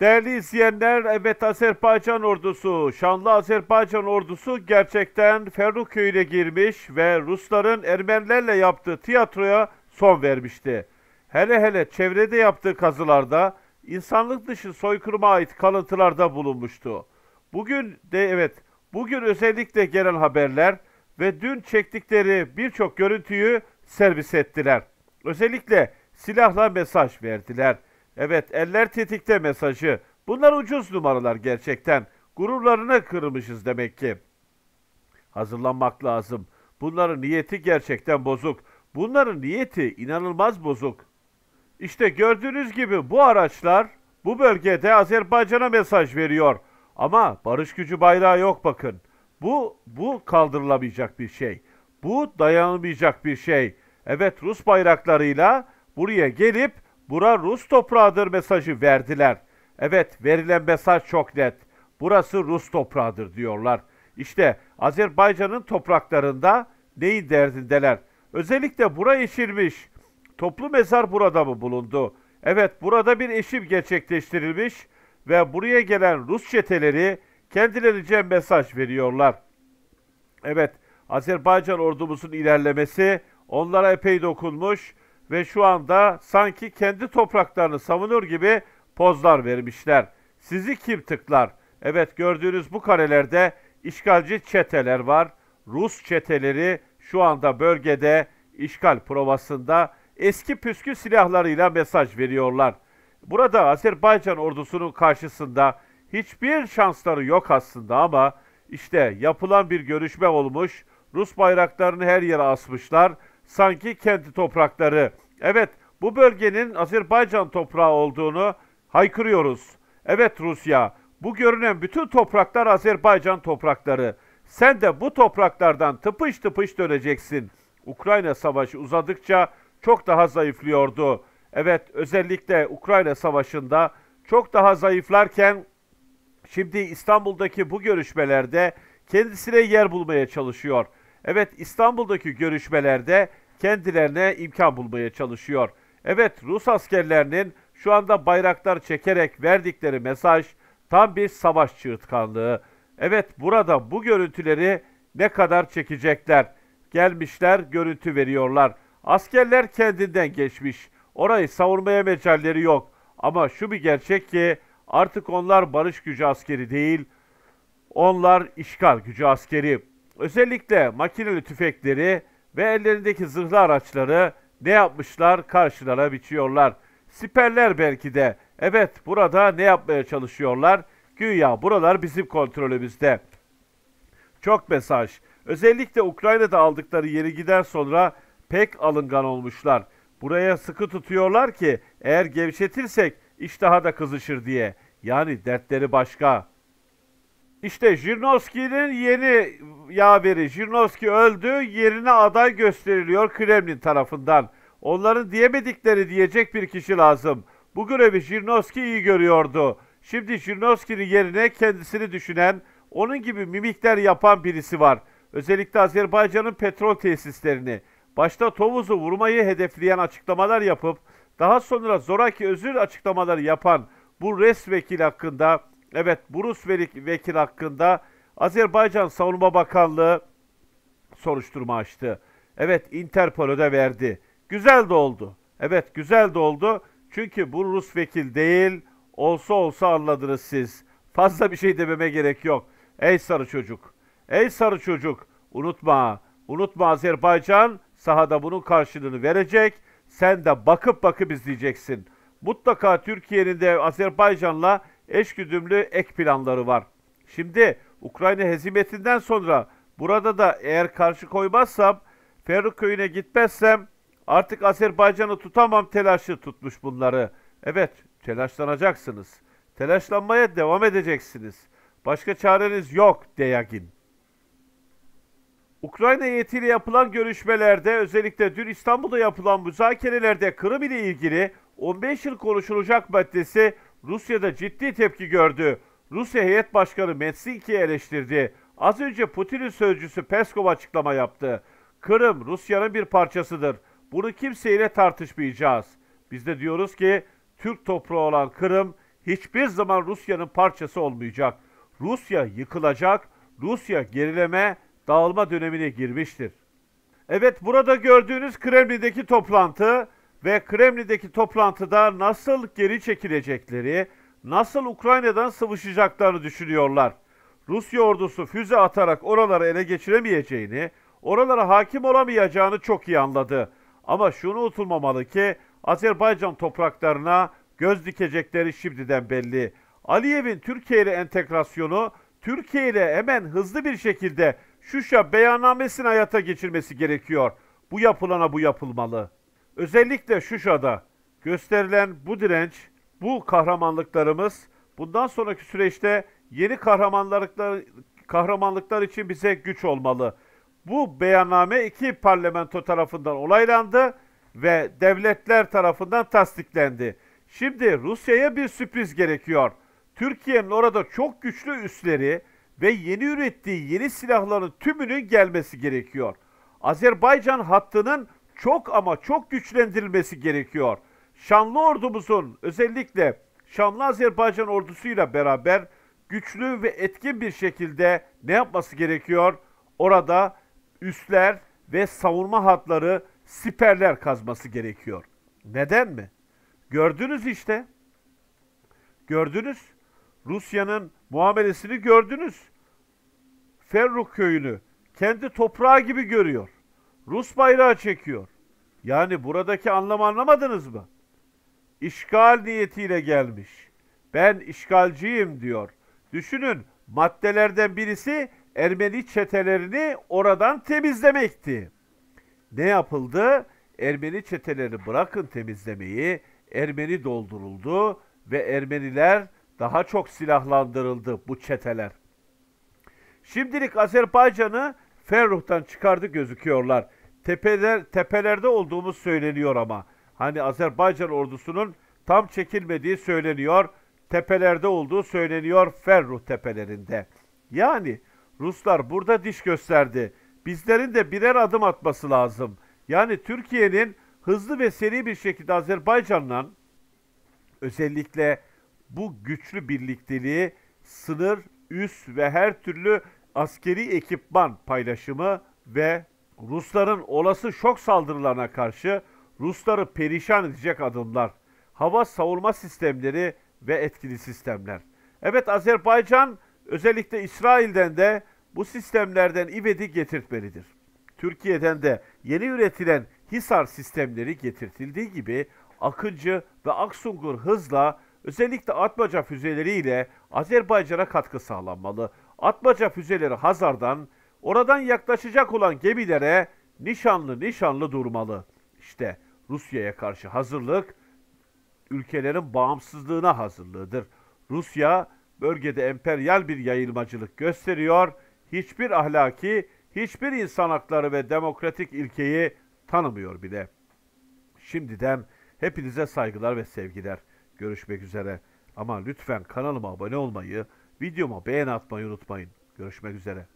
Değerli izleyenler, evet Azerbaycan ordusu, şanlı Azerbaycan ordusu gerçekten köyüne girmiş ve Rusların Ermenilerle yaptığı tiyatroya son vermişti. Hele hele çevrede yaptığı kazılarda insanlık dışı soykırıma ait kalıntılarda bulunmuştu. Bugün de evet, bugün özellikle gelen haberler ve dün çektikleri birçok görüntüyü servis ettiler. Özellikle silahla mesaj verdiler.'' Evet eller tetikte mesajı. Bunlar ucuz numaralar gerçekten. Gururlarını kırmışız demek ki. Hazırlanmak lazım. Bunların niyeti gerçekten bozuk. Bunların niyeti inanılmaz bozuk. İşte gördüğünüz gibi bu araçlar bu bölgede Azerbaycan'a mesaj veriyor. Ama barış gücü bayrağı yok bakın. Bu bu kaldırılamayacak bir şey. Bu dayanamayacak bir şey. Evet Rus bayraklarıyla buraya gelip Bura Rus toprağıdır mesajı verdiler. Evet verilen mesaj çok net. Burası Rus toprağıdır diyorlar. İşte Azerbaycan'ın topraklarında neyin derdindeler? Özellikle bura yeşilmiş. Toplu mezar burada mı bulundu? Evet burada bir eşim gerçekleştirilmiş ve buraya gelen Rus çeteleri kendilerince mesaj veriyorlar. Evet Azerbaycan ordumuzun ilerlemesi onlara epey dokunmuş ve şu anda sanki kendi topraklarını savunur gibi pozlar vermişler. Sizi kim tıklar? Evet gördüğünüz bu karelerde işgalci çeteler var. Rus çeteleri şu anda bölgede işgal provasında eski püskü silahlarıyla mesaj veriyorlar. Burada Azerbaycan ordusunun karşısında hiçbir şansları yok aslında ama işte yapılan bir görüşme olmuş. Rus bayraklarını her yere asmışlar sanki kendi toprakları. Evet bu bölgenin Azerbaycan toprağı olduğunu haykırıyoruz. Evet Rusya bu görünen bütün topraklar Azerbaycan toprakları. Sen de bu topraklardan tıpış tıpış döneceksin. Ukrayna savaşı uzadıkça çok daha zayıflıyordu. Evet özellikle Ukrayna savaşında çok daha zayıflarken şimdi İstanbul'daki bu görüşmelerde kendisine yer bulmaya çalışıyor. Evet İstanbul'daki görüşmelerde kendilerine imkan bulmaya çalışıyor. Evet Rus askerlerinin şu anda bayraklar çekerek verdikleri mesaj tam bir savaş çığırtkanlığı. Evet burada bu görüntüleri ne kadar çekecekler? Gelmişler görüntü veriyorlar. Askerler kendinden geçmiş. Orayı savurmaya mecalleri yok. Ama şu bir gerçek ki artık onlar barış gücü askeri değil. Onlar işgal gücü askeri. Özellikle makineli tüfekleri ve ellerindeki zırhlı araçları ne yapmışlar karşılara biçiyorlar. Siperler belki de evet burada ne yapmaya çalışıyorlar? Güya buralar bizim kontrolümüzde. Çok mesaj. Özellikle Ukrayna'da aldıkları yeri gider sonra pek alıngan olmuşlar. Buraya sıkı tutuyorlar ki eğer gevşetirsek iş daha da kızışır diye. Yani dertleri başka.'' İşte Jirnovski'nin yeni yaveri Jirnovski öldü. Yerine aday gösteriliyor Kremlin tarafından. Onların diyemedikleri diyecek bir kişi lazım. Bu görevi Jirnovski iyi görüyordu. Şimdi Jirnovski'nin yerine kendisini düşünen, onun gibi mimikler yapan birisi var. Özellikle Azerbaycan'ın petrol tesislerini, başta Tovuz'u vurmayı hedefleyen açıklamalar yapıp, daha sonra zoraki özür açıklamaları yapan bu res vekil hakkında Evet Burus vekil hakkında Azerbaycan Savunma Bakanlığı soruşturma açtı. Evet Interpol'e de verdi. Güzel de oldu. Evet güzel de oldu. Çünkü bu Rus vekil değil. Olsa olsa anladınız siz. Fazla bir şey dememe gerek yok. Ey sarı çocuk. Ey sarı çocuk. Unutma. Unutma Azerbaycan sahada bunun karşılığını verecek. Sen de bakıp bakıp izleyeceksin. Mutlaka Türkiye'nin de Azerbaycan'la eşgüdümlü ek planları var. Şimdi Ukrayna hezimetinden sonra burada da eğer karşı koymazsam, köyüne gitmezsem artık Azerbaycan'ı tutamam telaşı tutmuş bunları. Evet, telaşlanacaksınız. Telaşlanmaya devam edeceksiniz. Başka çareniz yok, Deyagin. Ukrayna yetili yapılan görüşmelerde özellikle dün İstanbul'da yapılan müzakerelerde Kırım ile ilgili 15 yıl konuşulacak maddesi Rusya'da ciddi tepki gördü. Rusya Heyet Başkanı Metsinki'yi eleştirdi. Az önce Putin'in sözcüsü Peskov açıklama yaptı. Kırım Rusya'nın bir parçasıdır. Bunu kimseyle tartışmayacağız. Biz de diyoruz ki Türk toprağı olan Kırım hiçbir zaman Rusya'nın parçası olmayacak. Rusya yıkılacak, Rusya gerileme, dağılma dönemine girmiştir. Evet burada gördüğünüz Kremlin'deki toplantı ve Kremlin'deki toplantıda nasıl geri çekilecekleri, nasıl Ukrayna'dan sıvışacaklarını düşünüyorlar. Rusya ordusu füze atarak oraları ele geçiremeyeceğini, oralara hakim olamayacağını çok iyi anladı. Ama şunu unutulmamalı ki Azerbaycan topraklarına göz dikecekleri şimdiden belli. Aliyev'in Türkiye ile entegrasyonu Türkiye ile hemen hızlı bir şekilde Şuşa beyannamesini hayata geçirmesi gerekiyor. Bu yapılana bu yapılmalı. Özellikle Şuşa'da gösterilen bu direnç, bu kahramanlıklarımız bundan sonraki süreçte yeni kahramanlıklar kahramanlıklar için bize güç olmalı. Bu beyanname iki parlamento tarafından olaylandı ve devletler tarafından tasdiklendi. Şimdi Rusya'ya bir sürpriz gerekiyor. Türkiye'nin orada çok güçlü üsleri ve yeni ürettiği yeni silahların tümünün gelmesi gerekiyor. Azerbaycan hattının çok ama çok güçlendirilmesi gerekiyor. Şanlı ordumuzun özellikle Şanlı Azerbaycan ordusuyla beraber güçlü ve etkin bir şekilde ne yapması gerekiyor? Orada üsler ve savunma hatları, siperler kazması gerekiyor. Neden mi? Gördünüz işte. Gördünüz. Rusya'nın muamelesini gördünüz. Ferruk köyünü kendi toprağı gibi görüyor. Rus bayrağı çekiyor. Yani buradaki anlamı anlamadınız mı? İşgal niyetiyle gelmiş. Ben işgalciyim diyor. Düşünün maddelerden birisi Ermeni çetelerini oradan temizlemekti. Ne yapıldı? Ermeni çeteleri bırakın temizlemeyi, Ermeni dolduruldu ve Ermeniler daha çok silahlandırıldı bu çeteler. Şimdilik Azerbaycan'ı Ferruh'tan çıkardı gözüküyorlar tepeler, tepelerde olduğumuz söyleniyor ama. Hani Azerbaycan ordusunun tam çekilmediği söyleniyor. Tepelerde olduğu söyleniyor Ferruh tepelerinde. Yani Ruslar burada diş gösterdi. Bizlerin de birer adım atması lazım. Yani Türkiye'nin hızlı ve seri bir şekilde Azerbaycan'la özellikle bu güçlü birlikteliği sınır, üs ve her türlü askeri ekipman paylaşımı ve Rusların olası şok saldırılarına karşı Rusları perişan edecek adımlar, hava savunma sistemleri ve etkili sistemler. Evet Azerbaycan özellikle İsrail'den de bu sistemlerden İved'i getirtmelidir. Türkiye'den de yeni üretilen Hisar sistemleri getirtildiği gibi Akıncı ve Aksungur hızla özellikle Atmaca füzeleriyle Azerbaycan'a katkı sağlanmalı. Atmaca füzeleri Hazar'dan Oradan yaklaşacak olan gemilere nişanlı nişanlı durmalı. İşte Rusya'ya karşı hazırlık ülkelerin bağımsızlığına hazırlığıdır. Rusya bölgede emperyal bir yayılmacılık gösteriyor. Hiçbir ahlaki, hiçbir insan hakları ve demokratik ilkeyi tanımıyor bile. Şimdiden hepinize saygılar ve sevgiler. Görüşmek üzere. Ama lütfen kanalıma abone olmayı, videoma beğen atmayı unutmayın. Görüşmek üzere.